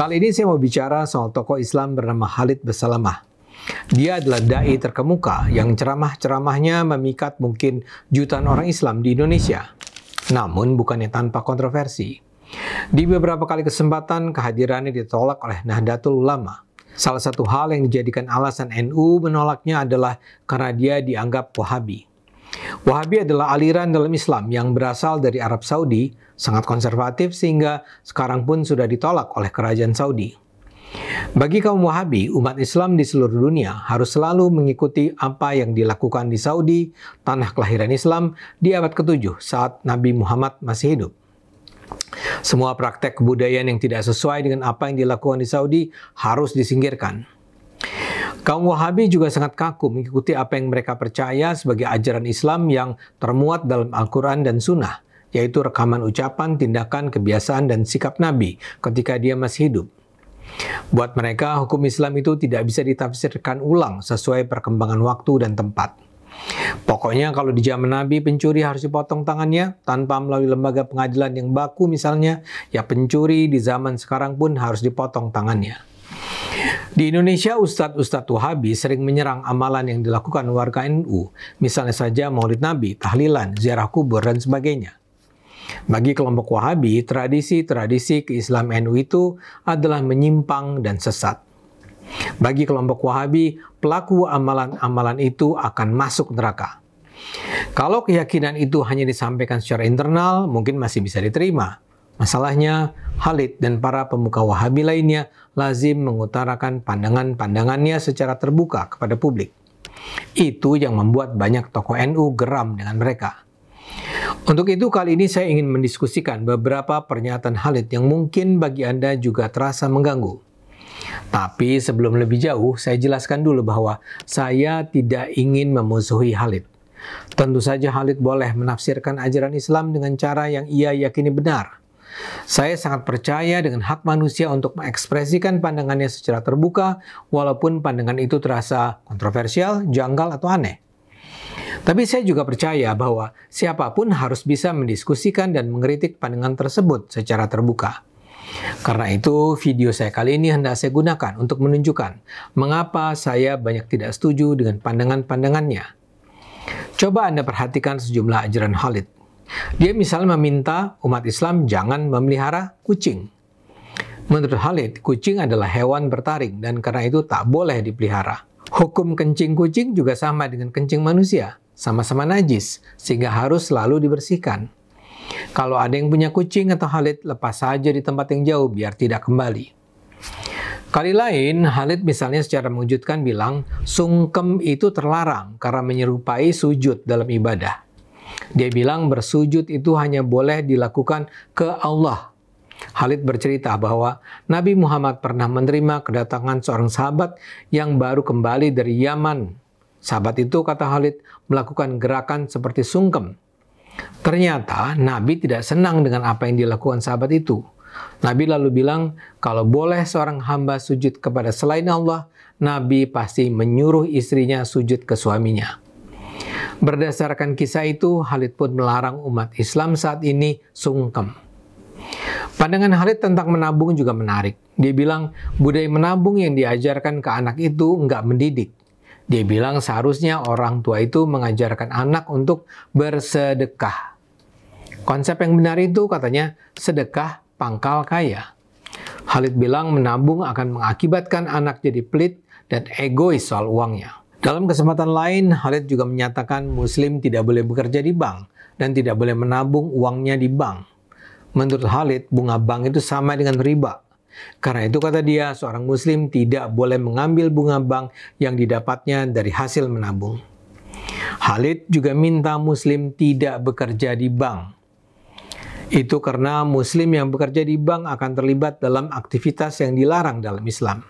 Kali ini saya mau bicara soal tokoh Islam bernama Khalid Basalamah. Dia adalah dai terkemuka yang ceramah-ceramahnya memikat mungkin jutaan orang Islam di Indonesia. Namun bukannya tanpa kontroversi. Di beberapa kali kesempatan kehadirannya ditolak oleh Nahdlatul Ulama. Salah satu hal yang dijadikan alasan NU menolaknya adalah karena dia dianggap Wahabi. Wahabi adalah aliran dalam Islam yang berasal dari Arab Saudi, sangat konservatif sehingga sekarang pun sudah ditolak oleh kerajaan Saudi. Bagi kaum Wahabi, umat Islam di seluruh dunia harus selalu mengikuti apa yang dilakukan di Saudi, tanah kelahiran Islam, di abad ke-7 saat Nabi Muhammad masih hidup. Semua praktek kebudayaan yang tidak sesuai dengan apa yang dilakukan di Saudi harus disingkirkan. Kaum Wahabi juga sangat kaku mengikuti apa yang mereka percaya sebagai ajaran Islam yang termuat dalam Al-Quran dan Sunnah, yaitu rekaman ucapan, tindakan, kebiasaan, dan sikap Nabi ketika dia masih hidup. Buat mereka, hukum Islam itu tidak bisa ditafsirkan ulang sesuai perkembangan waktu dan tempat. Pokoknya kalau di zaman Nabi pencuri harus dipotong tangannya tanpa melalui lembaga pengadilan yang baku misalnya, ya pencuri di zaman sekarang pun harus dipotong tangannya. Di Indonesia, Ustadz-Ustadz Wahabi sering menyerang amalan yang dilakukan warga NU, misalnya saja maulid Nabi, tahlilan, ziarah kubur, dan sebagainya. Bagi kelompok Wahabi, tradisi-tradisi keislam NU itu adalah menyimpang dan sesat. Bagi kelompok Wahabi, pelaku amalan-amalan itu akan masuk neraka. Kalau keyakinan itu hanya disampaikan secara internal, mungkin masih bisa diterima. Masalahnya, Khalid dan para pemuka Wahabi lainnya lazim mengutarakan pandangan-pandangannya secara terbuka kepada publik. Itu yang membuat banyak tokoh NU geram dengan mereka. Untuk itu, kali ini saya ingin mendiskusikan beberapa pernyataan Khalid yang mungkin bagi Anda juga terasa mengganggu. Tapi sebelum lebih jauh, saya jelaskan dulu bahwa saya tidak ingin memusuhi Khalid. Tentu saja Khalid boleh menafsirkan ajaran Islam dengan cara yang ia yakini benar. Saya sangat percaya dengan hak manusia untuk mengekspresikan pandangannya secara terbuka, walaupun pandangan itu terasa kontroversial, janggal, atau aneh. Tapi saya juga percaya bahwa siapapun harus bisa mendiskusikan dan mengkritik pandangan tersebut secara terbuka. Karena itu, video saya kali ini hendak saya gunakan untuk menunjukkan mengapa saya banyak tidak setuju dengan pandangan-pandangannya. Coba Anda perhatikan sejumlah ajaran Khalid dia misalnya meminta umat Islam jangan memelihara kucing. Menurut Khalid, kucing adalah hewan bertaring dan karena itu tak boleh dipelihara. Hukum kencing kucing juga sama dengan kencing manusia, sama-sama najis, sehingga harus selalu dibersihkan. Kalau ada yang punya kucing atau Khalid, lepas saja di tempat yang jauh biar tidak kembali. Kali lain, Khalid misalnya secara mengejutkan bilang, sungkem itu terlarang karena menyerupai sujud dalam ibadah. Dia bilang bersujud itu hanya boleh dilakukan ke Allah. Khalid bercerita bahwa Nabi Muhammad pernah menerima kedatangan seorang sahabat yang baru kembali dari Yaman. Sahabat itu, kata Khalid, melakukan gerakan seperti sungkem. Ternyata Nabi tidak senang dengan apa yang dilakukan sahabat itu. Nabi lalu bilang, kalau boleh seorang hamba sujud kepada selain Allah, Nabi pasti menyuruh istrinya sujud ke suaminya. Berdasarkan kisah itu, Khalid pun melarang umat Islam saat ini sungkem. Pandangan Khalid tentang menabung juga menarik. Dia bilang, budaya menabung yang diajarkan ke anak itu nggak mendidik. Dia bilang seharusnya orang tua itu mengajarkan anak untuk bersedekah. Konsep yang benar itu katanya sedekah pangkal kaya. Khalid bilang menabung akan mengakibatkan anak jadi pelit dan egois soal uangnya. Dalam kesempatan lain, Khalid juga menyatakan Muslim tidak boleh bekerja di bank dan tidak boleh menabung uangnya di bank. Menurut Khalid, bunga bank itu sama dengan riba. Karena itu kata dia, seorang Muslim tidak boleh mengambil bunga bank yang didapatnya dari hasil menabung. Khalid juga minta Muslim tidak bekerja di bank. Itu karena Muslim yang bekerja di bank akan terlibat dalam aktivitas yang dilarang dalam Islam.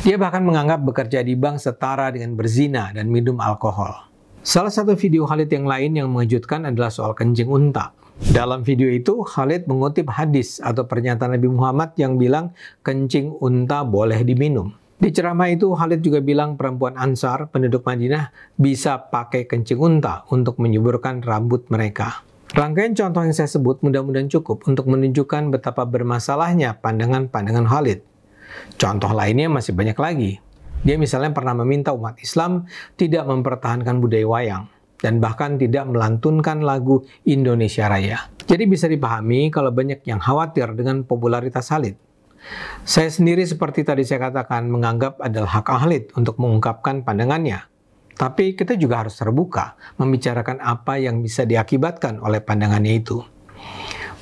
Dia bahkan menganggap bekerja di bank setara dengan berzina dan minum alkohol. Salah satu video Khalid yang lain yang mengejutkan adalah soal kencing unta. Dalam video itu, Khalid mengutip hadis atau pernyataan Nabi Muhammad yang bilang kencing unta boleh diminum. Di ceramah itu, Khalid juga bilang perempuan Ansar, penduduk Madinah, bisa pakai kencing unta untuk menyuburkan rambut mereka. Rangkaian contoh yang saya sebut mudah-mudahan cukup untuk menunjukkan betapa bermasalahnya pandangan-pandangan Khalid Contoh lainnya masih banyak lagi. Dia misalnya pernah meminta umat Islam tidak mempertahankan budaya wayang dan bahkan tidak melantunkan lagu Indonesia Raya. Jadi bisa dipahami kalau banyak yang khawatir dengan popularitas Halid. Saya sendiri seperti tadi saya katakan menganggap adalah hak Halid untuk mengungkapkan pandangannya. Tapi kita juga harus terbuka membicarakan apa yang bisa diakibatkan oleh pandangannya itu.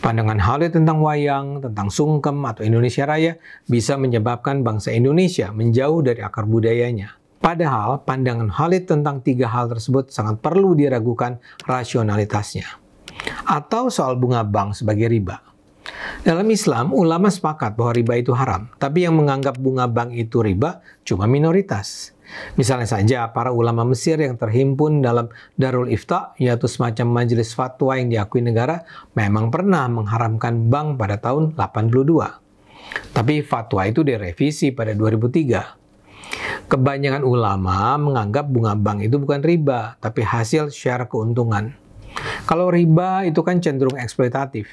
Pandangan Halil tentang wayang, tentang sungkem atau Indonesia Raya bisa menyebabkan bangsa Indonesia menjauh dari akar budayanya. Padahal pandangan Halil tentang tiga hal tersebut sangat perlu diragukan rasionalitasnya. Atau soal bunga bank sebagai riba. Dalam Islam, ulama sepakat bahwa riba itu haram, tapi yang menganggap bunga bank itu riba cuma minoritas. Misalnya saja para ulama Mesir yang terhimpun dalam Darul Ifta, yaitu semacam majelis fatwa yang diakui negara, memang pernah mengharamkan bank pada tahun 82. Tapi fatwa itu direvisi pada 2003. Kebanyakan ulama menganggap bunga bank itu bukan riba, tapi hasil share keuntungan. Kalau riba itu kan cenderung eksploitatif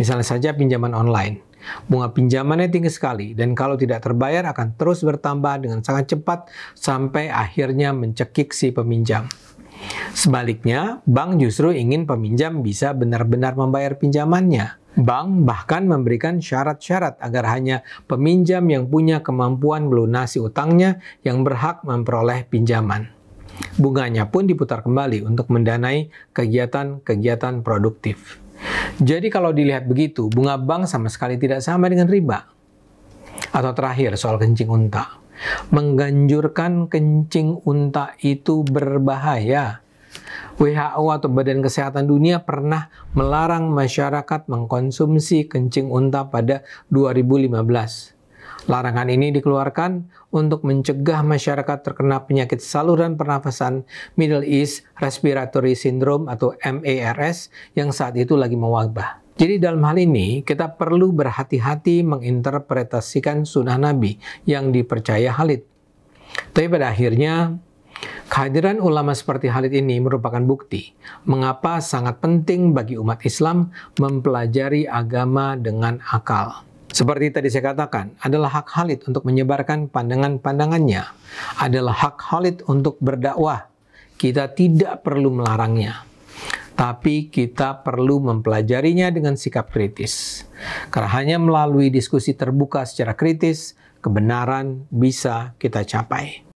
Misalnya saja pinjaman online. Bunga pinjamannya tinggi sekali dan kalau tidak terbayar akan terus bertambah dengan sangat cepat sampai akhirnya mencekik si peminjam. Sebaliknya, bank justru ingin peminjam bisa benar-benar membayar pinjamannya. Bank bahkan memberikan syarat-syarat agar hanya peminjam yang punya kemampuan melunasi utangnya yang berhak memperoleh pinjaman. Bunganya pun diputar kembali untuk mendanai kegiatan-kegiatan produktif. Jadi kalau dilihat begitu, bunga bank sama sekali tidak sama dengan riba. Atau terakhir soal kencing unta. Mengganjurkan kencing unta itu berbahaya. WHO atau Badan Kesehatan Dunia pernah melarang masyarakat mengkonsumsi kencing unta pada 2015. Larangan ini dikeluarkan untuk mencegah masyarakat terkena penyakit saluran pernafasan Middle East Respiratory Syndrome atau MARS e yang saat itu lagi mewabah. Jadi dalam hal ini kita perlu berhati-hati menginterpretasikan sunnah Nabi yang dipercaya Khalid. Tapi pada akhirnya Kehadiran ulama seperti Khalid ini merupakan bukti mengapa sangat penting bagi umat Islam mempelajari agama dengan akal. Seperti tadi saya katakan, adalah hak Khalid untuk menyebarkan pandangan-pandangannya, adalah hak Khalid untuk berdakwah. Kita tidak perlu melarangnya, tapi kita perlu mempelajarinya dengan sikap kritis. Karena hanya melalui diskusi terbuka secara kritis, kebenaran bisa kita capai.